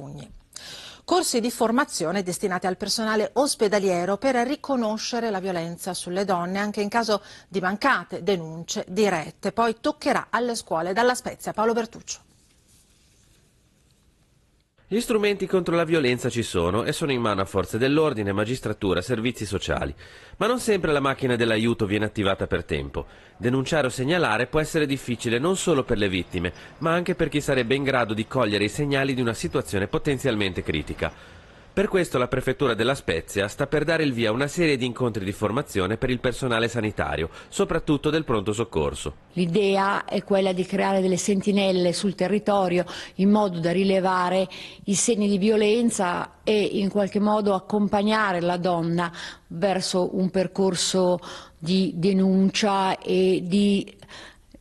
pugni. Corsi di formazione destinati al personale ospedaliero per riconoscere la violenza sulle donne anche in caso di mancate denunce dirette. Poi toccherà alle scuole dalla Spezia. Paolo Bertuccio. Gli strumenti contro la violenza ci sono e sono in mano a forze dell'ordine, magistratura, servizi sociali. Ma non sempre la macchina dell'aiuto viene attivata per tempo. Denunciare o segnalare può essere difficile non solo per le vittime, ma anche per chi sarebbe in grado di cogliere i segnali di una situazione potenzialmente critica. Per questo la prefettura della Spezia sta per dare il via a una serie di incontri di formazione per il personale sanitario, soprattutto del pronto soccorso. L'idea è quella di creare delle sentinelle sul territorio in modo da rilevare i segni di violenza e in qualche modo accompagnare la donna verso un percorso di denuncia e di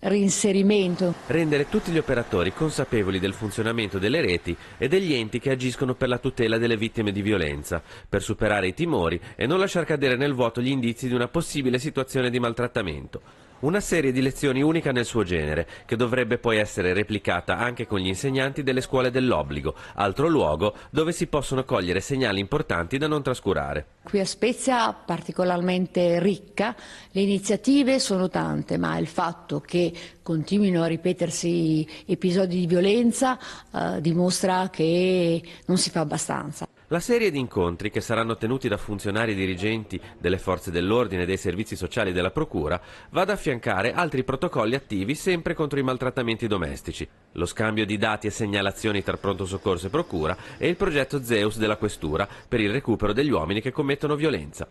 reinserimento. Rendere tutti gli operatori consapevoli del funzionamento delle reti e degli enti che agiscono per la tutela delle vittime di violenza, per superare i timori e non lasciar cadere nel vuoto gli indizi di una possibile situazione di maltrattamento. Una serie di lezioni unica nel suo genere, che dovrebbe poi essere replicata anche con gli insegnanti delle scuole dell'obbligo, altro luogo dove si possono cogliere segnali importanti da non trascurare. Qui a Spezia, particolarmente ricca, le iniziative sono tante, ma il fatto che continuino a ripetersi episodi di violenza eh, dimostra che non si fa abbastanza. La serie di incontri che saranno tenuti da funzionari e dirigenti delle forze dell'ordine e dei servizi sociali della Procura va ad affiancare altri protocolli attivi sempre contro i maltrattamenti domestici, lo scambio di dati e segnalazioni tra pronto soccorso e Procura e il progetto Zeus della Questura per il recupero degli uomini che commettono violenza.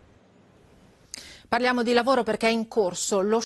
Parliamo di lavoro perché è in corso lo